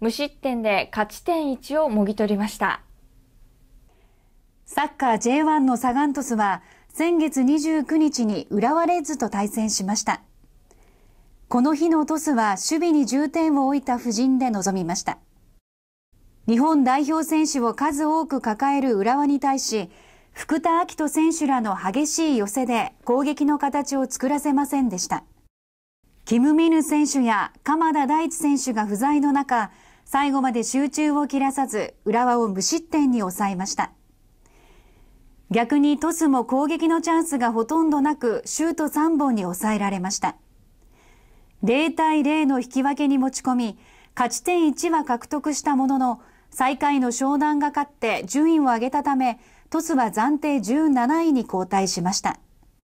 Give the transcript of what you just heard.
無失点で勝ち点1をもぎ取りましたサッカー J1 のサガン鳥栖は先月29日に浦和レッズと対戦しましたこの日のトスは守備に重点を置いた布陣で臨みました日本代表選手を数多く抱える浦和に対し福田昭人選手らの激しい寄せで攻撃の形を作らせませんでしたキム・ミヌ選手や鎌田大地選手が不在の中最後まで集中を切らさず、浦和を無失点に抑えました。逆にトスも攻撃のチャンスがほとんどなく、シュート3本に抑えられました。0対0の引き分けに持ち込み、勝ち点1は獲得したものの、最下位の湘南が勝って順位を上げたため、トスは暫定17位に後退しました。